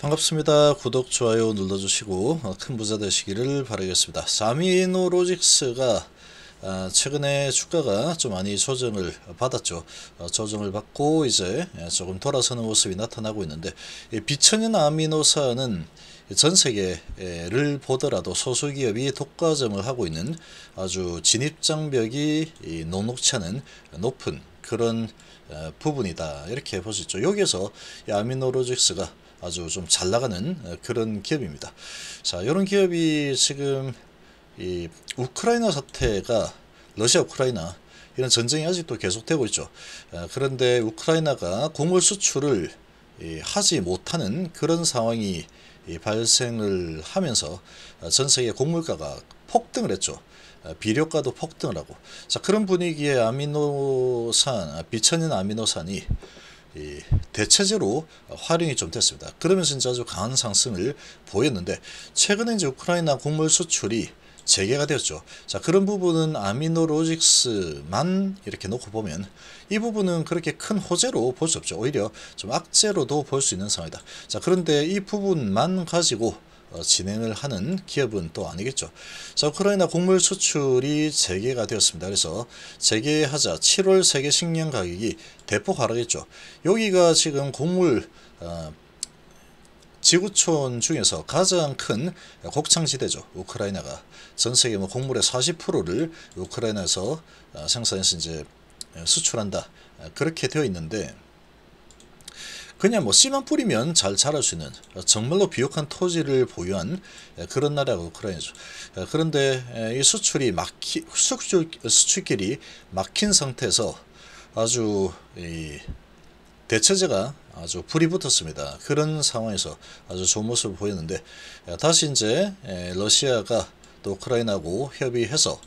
반갑습니다. 구독, 좋아요 눌러주시고 어, 큰 부자 되시기를 바라겠습니다. 사미노로직스가 아, 최근에 주가가 좀 많이 조정을 받았죠. 어, 조정을 받고 이제 예, 조금 돌아서는 모습이 나타나고 있는데 비천연 아미노산은 전 세계를 보더라도 소수기업이 독과점을 하고 있는 아주 진입장벽이 녹록찮은 높은 그런 어, 부분이다 이렇게 볼 수 있죠. 여기서 아미노로직스가 아주 좀 잘 나가는 어, 그런 기업입니다. 자, 이런 기업이 지금 이 우크라이나 사태가 러시아 우크라이나 이런 전쟁이 아직도 계속되고 있죠. 어, 그런데 우크라이나가 곡물 수출을 하지 못하는 그런 상황이 발생을 하면서 어, 전 세계 곡물가가 폭등을 했죠. 비료가도 폭등을 하고 자 그런 분위기에 아미노산 아, 비천연 아미노산이 대체제로 활용이 좀 됐습니다. 그러면서 이제 아주 강한 상승을 보였는데 최근에 이제 우크라이나 곡물 수출이 재개가 되었죠. 자 그런 부분은 아미노로직스만 이렇게 놓고 보면 이 부분은 그렇게 큰 호재로 볼 수 없죠. 오히려 좀 악재로도 볼 수 있는 상황이다. 자 그런데 이 부분만 가지고 어, 진행을 하는 기업은 또 아니겠죠. 자, 우크라이나 곡물 수출이 재개가 되었습니다. 그래서 재개하자 7월 세계 식량 가격이 대폭 하락했죠. 여기가 지금 곡물 어, 지구촌 중에서 가장 큰 곡창지대죠. 우크라이나가 전 세계 뭐 곡물의 40%를 우크라이나에서 어, 생산해서 이제 수출한다. 어, 그렇게 되어 있는데 그냥 뭐 씨만 뿌리면 잘 자랄 수 있는 정말로 비옥한 토지를 보유한 예, 그런 나라가 우크라이나죠. 예, 그런데 예, 이 수출이 막히 수출, 수출길이 막힌 상태에서 아주 이 대체제가 아주 불이 붙었습니다. 그런 상황에서 아주 좋은 모습을 보였는데 다시 이제 러시아가 또 우크라이나하고 협의해서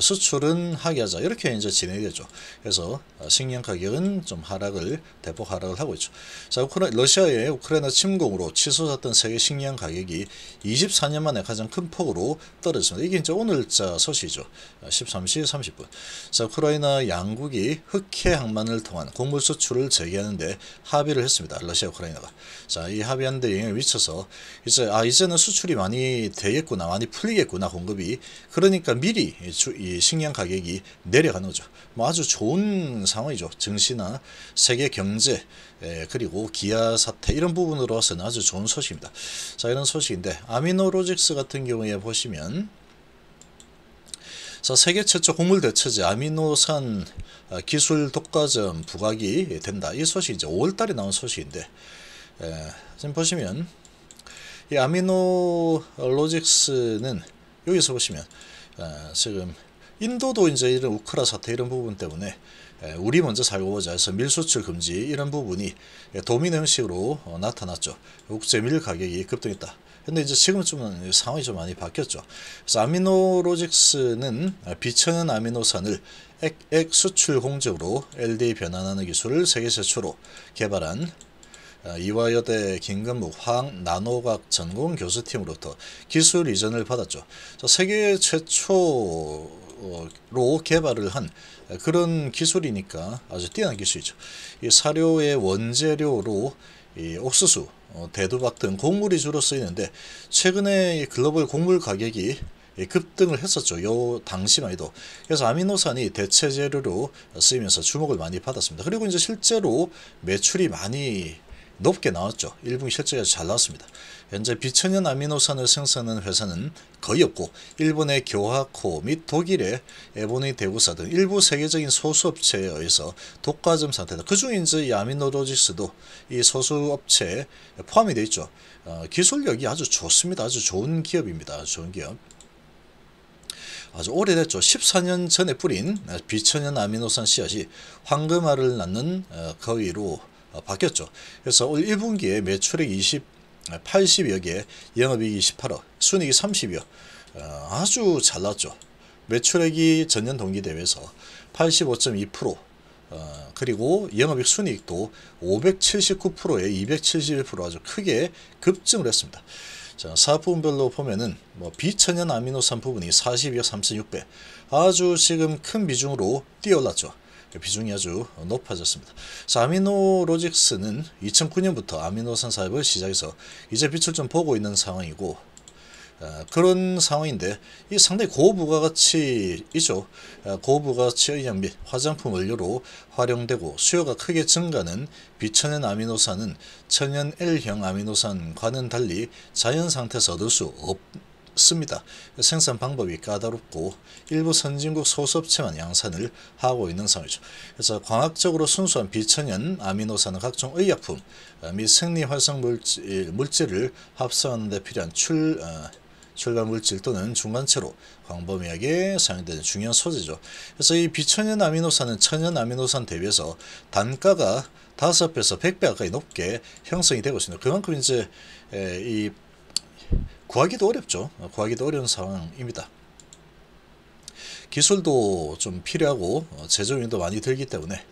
수출은 하게하자 이렇게 이제 진행이 되죠. 그래서 어, 식량 가격은 좀 하락을 대폭 하락을 하고 있죠. 자, 우크라, 러시아의 우크라이나 침공으로 치솟았던 세계 식량 가격이 24년 만에 가장 큰 폭으로 떨어졌습니다. 이게 이제 오늘자 소식이죠. 13시 어, 30분. 자, 우크라이나 양국이 흑해 항만을 통한 곡물 수출을 재개하는데 합의를 했습니다. 러시아 우크라이나가. 자, 이 합의한 데 영향을 미쳐서 이제 아 이제는 수출이 많이 되겠구나. 많이 풀리겠구나. 공급이. 그러니까 미리 주, 이 식량 가격이 내려가는 거죠. 뭐 아주 좋은 상황이죠. 증시나 세계 경제 예, 그리고 기아 사태 이런 부분으로서는 아주 좋은 소식입니다. 자 이런 소식인데 아미노로직스 같은 경우에 보시면 자, 세계 최초 곡물 대체제 아미노산 아, 기술 독과점 부각이 된다. 이 소식이 제 5월 달에 나온 소식인데 예, 지금 보시면 이 아미노 로직스는 여기서 보시면 어, 지금 인도도 이제 이런 우크라 사태 이런 부분 때문에 우리 먼저 살고 보자 해서 밀수출 금지 이런 부분이 도민 미 형식으로 어, 나타났죠. 국제 밀 가격이 급등했다. 근데 이제 지금쯤은 상황이 좀 많이 바뀌었죠. 그래서 아미노로직스는 아, 비천은 아미노산을 액액 수출 공정으로 LD 변환하는 기술을 세계 최초로 개발한 아, 이화여대 김근묵 화학 나노과학 전공 교수팀으로부터 기술 이전을 받았죠. 세계 최초 어, 로 개발을 한 그런 기술이니까 아주 뛰어난 기술이죠. 이 사료의 원재료로 이 옥수수, 어, 대두박 등 곡물이 주로 쓰이는데 최근에 글로벌 곡물 가격이 급등을 했었죠. 요 당시만 해도. 그래서 아미노산이 대체 재료로 쓰이면서 주목을 많이 받았습니다. 그리고 이제 실제로 매출이 많이 높게 나왔죠. 1분기 실적에서 잘 나왔습니다. 현재 비천연 아미노산을 생산하는 회사는 거의 없고 일본의 교화코 및 독일의 에보니 대구사 등 일부 세계적인 소수업체에 의해서 독과점 상태다. 그중 에 이제 야미노로지스도이 소수업체에 포함이 되어 있죠. 어, 기술력이 아주 좋습니다. 아주 좋은 기업입니다. 좋은 기업. 아주 오래됐죠. 14년 전에 뿌린 비천연 아미노산 씨앗이 황금알을 낳는 어, 거위로 어, 바뀌었죠. 그래서 올 1분기에 매출액 20, 80여 아, 개, 영업이익 28억, 순이익이 30여, 어, 아주 잘 났죠. 매출액이 전년 동기 대비해서 85.2%, 어, 그리고 영업익 순익도 579%에 271% 아주 크게 급증을 했습니다. 자, 사업분별로 보면은 뭐 비천연 아미노산 부분이 42억 3600 아주 지금 큰 비중으로 뛰어올랐죠. 그 비중이 아주 높아졌습니다. 아미노 로직스는 2009년부터 아미노산 사업을 시작해서 이제 빛을 좀 보고 있는 상황이고 어, 그런 상황인데 이 상당히 고부가가치이죠. 어, 고부가치의 의및 화장품 원료로 활용되고 수요가 크게 증가는 비천연 아미노산은 천연 L형 아미노산과는 달리 자연 상태에서 얻을 수 없, 씁니다. 생산 방법이 까다롭고 일부 선진국 소수체만 양산을 하고 있는 상황이죠. 그래서 광학적으로 순수한 비천연 아미노산은 각종 의약품 어, 및 생리활성 물질, 물질을 합성하는 데 필요한 출... 어, 출간 물질 또는 중간체로 광범위하게 사용되는 중요한 소재죠. 그래서 이 비천연 아미노산은 천연 아미노산 대비해서 단가가 다 배에서 백배 가까이 높게 형성이 되고 있습니다. 그만큼 이제 이 구하기도 어렵죠. 어, 구하기도 어려운 상황입니다. 기술도 좀 필요하고 어, 제조비도 많이 들기 때문에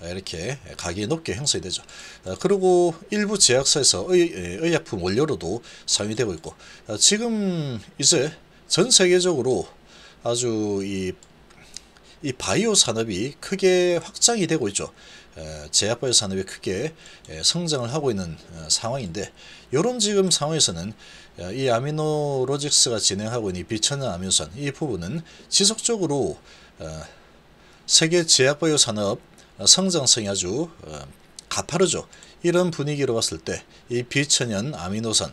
어, 이렇게 가격이 높게 형성이 되죠. 그리고 일부 제약사에서 의, 약품 원료로도 사용이 되고 있고 지금 이제 전 세계적으로 아주 이, 이 바이오 산업이 크게 확장이 되고 있죠. 제약바이오 산업이 크게 성장을 하고 있는 어, 상황인데 이런 지금 상황에서는 어, 이 아미노로직스가 진행하고 있는 비천은 아미노산 이 부분은 지속적으로 어, 세계 제약바이오 산업 성장성이 아주 가파르죠. 이런 분위기로 봤을 때 이 비천연 아미노산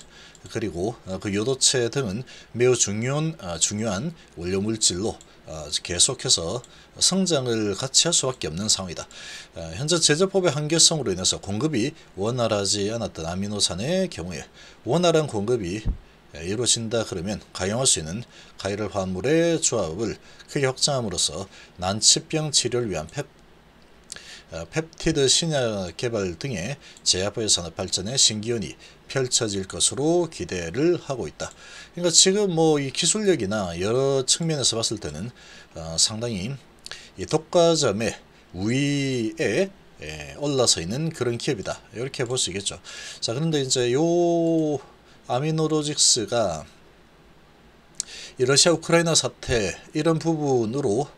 그리고 그 요도체 등은 매우 중요한, 중요한 원료물질로 어, 계속해서 성장을 같이 할 수밖에 없는 상황이다. 어, 현재 제조법의 한계성으로 인해서 공급이 원활하지 않았던 아미노산의 경우에 원활한 공급이 이루어진다 그러면 가용할 수 있는 가이럴 화물의 조합을 크게 확장함으로써 난치병 치료를 위한 펩, 어, 펩티드 신약 개발 등의 제약의 산업 발전에 신기원이 펼쳐질 것으로 기대를 하고 있다. 그러니까 지금 뭐 이 기술력이나 여러 측면에서 봤을 때는 어, 상당히 이 독과점의 위에 예, 올라서 있는 그런 기업이다. 이렇게 볼 수 있겠죠. 자, 그런데 이제 요 아미노로직스가 러시아 우크라이나 사태 이런 부분으로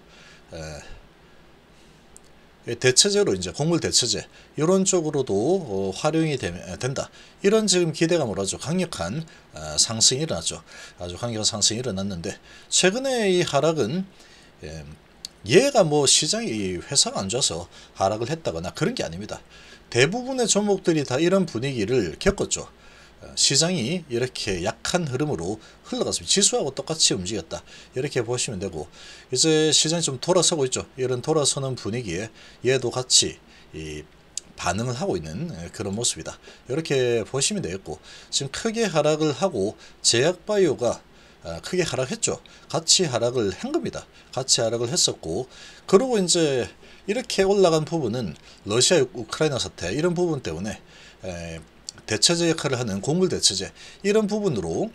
예, 예, 대체제로 이제 곡물 대체제 이런 쪽으로도 어, 활용이 되, 아, 된다. 이런 지금 기대가 뭐라죠? 강력한 아, 상승이 일어나죠. 아주 강력한 상승이 일어났는데 최근에 이 하락은 예, 얘가 뭐 시장이 회사가 안 좋아서 하락을 했다거나 그런 게 아닙니다. 대부분의 종목들이 다 이런 분위기를 겪었죠. 어, 시장이 이렇게 약한 흐름으로 흘러갔습니다. 지수하고 똑같이 움직였다. 이렇게 보시면 되고 이제 시장이 좀 돌아서고 있죠. 이런 돌아서는 분위기에 얘도 같이 이 반응을 하고 있는 예, 그런 모습이다. 이렇게 보시면 되겠고 지금 크게 하락을 하고 제약바이오가 어, 크게 하락했죠. 같이 하락을 한 겁니다. 같이 하락을 했었고 그러고 이제 이렇게 올라간 부분은 러시아 우크라이나 사태 이런 부분 때문에 대체제 역할을 하는 곡물 대체제 이런 부분으로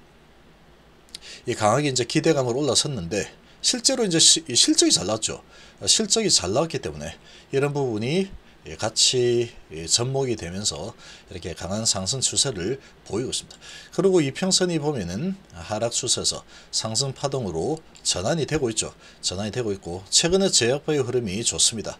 이 강하게 이제 기대감을 올라섰는데 실제로 이제 시, 실적이 잘 났죠. 아, 실적이 잘 나왔기 때문에 이런 부분이 예, 같이 예, 접목이 되면서 이렇게 강한 상승 추세를 보이고 있습니다. 그리고 이평선이 보면은 하락 추세에서 상승 파동으로 전환이 되고 있죠. 전환이 되고 있고 최근에 제약파의 흐름이 좋습니다.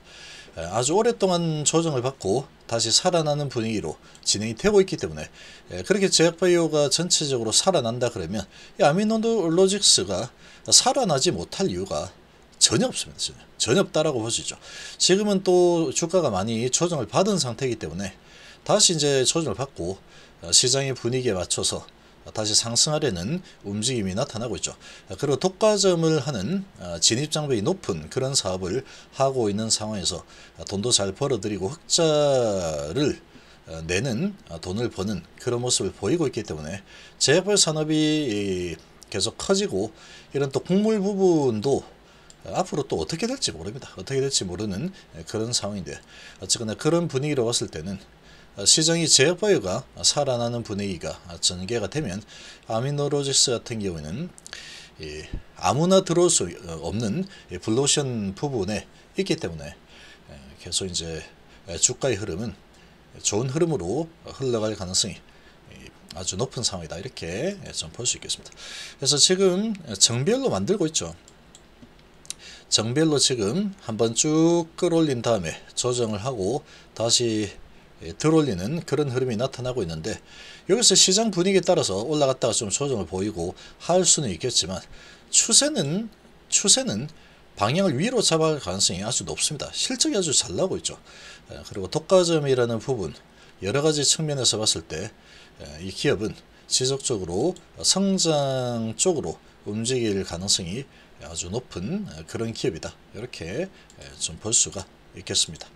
예, 아주 오랫동안 조정을 받고 다시 살아나는 분위기로 진행이 되고 있기 때문에 예, 그렇게 제약바이오가 전체적으로 살아난다 그러면 이 아미노드 로직스가 살아나지 못할 이유가 전혀 없습니다. 전혀, 전혀 없다라고 보시죠. 지금은 또 주가가 많이 조정을 받은 상태이기 때문에 다시 이제 조정을 받고 어, 시장의 분위기에 맞춰서 어, 다시 상승하려는 움직임이 나타나고 있죠. 그리고 독과점을 하는 어, 진입장벽이 높은 그런 사업을 하고 있는 상황에서 어, 돈도 잘 벌어들이고 흑자를 내는 돈을 버는 그런 모습을 보이고 있기 때문에 제약벌 산업이 계속 커지고 이런 또 곡물 부분도 앞으로 또 어떻게 될지 모릅니다. 어떻게 될지 모르는 그런 상황인데 어쨌거나 그런 분위기로 왔을 때는 시장이 제어바이오가 살아나는 분위기가 전개가 되면 아미노로지스 같은 경우에는 아무나 들어올 수 없는 블루오션 부분에 있기 때문에 계속 이제 주가의 흐름은 좋은 흐름으로 흘러갈 가능성이 아주 높은 상황이다 이렇게 좀 볼 수 있겠습니다. 그래서 지금 정별로 만들고 있죠. 정별로 지금 한번 쭉 끌어올린 다음에 조정을 하고 다시 들어올리는 예, 그런 흐름이 나타나고 있는데 여기서 시장 분위기에 따라서 올라갔다가 좀 조정을 보이고 할 수는 있겠지만 추세는 추세는 방향을 위로 잡아갈 가능성이 아주 높습니다. 실적이 아주 잘 나오고 있죠. 예, 그리고 독과점이라는 부분 여러 가지 측면에서 봤을 때이 예, 기업은 지속적으로 성장 쪽으로 움직일 가능성이 아주 높은 그런 기업이다. 이렇게 좀 볼 수가 있겠습니다.